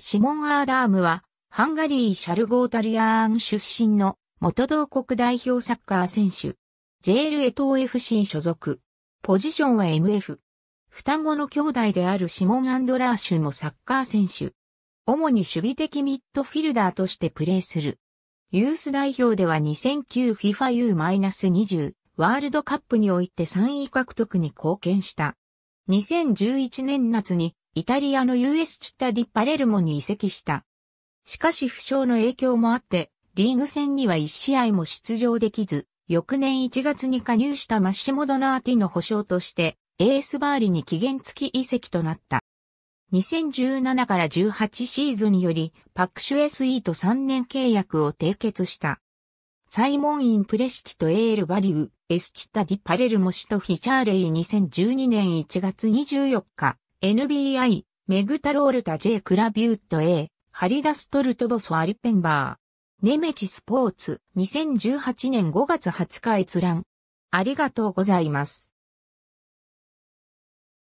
シモン・アーダームは、ハンガリー・シャルゴータリアーン出身の元同国代表サッカー選手。JL エトー FC 所属。ポジションは MF。双子の兄弟であるシモン・アンドラーシュもサッカー選手。主に守備的ミッドフィルダーとしてプレーする。ユース代表では 2009FIFA U-20 ワールドカップにおいて3位獲得に貢献した。2011年夏にイタリアの US チッタディ・パレルモに移籍した。しかし負傷の影響もあって、リーグ戦には1試合も出場できず、翌年1月に加入したマッシモ・ドナーティの保証として、エースバーリに期限付き移籍となった。2017から18シーズンよりパクシュエスイート3年契約を締結した。サイモン・イン・プレシティとエール・バリウ、エスチッタ・ディ・パレルモ氏とフィチャーレイ2012年1月24日、NBI、メグタロールタ J クラビュート A、ハリダストルトボソアリペンバー。ネメチスポーツ、2018年5月20日閲覧。ありがとうございます。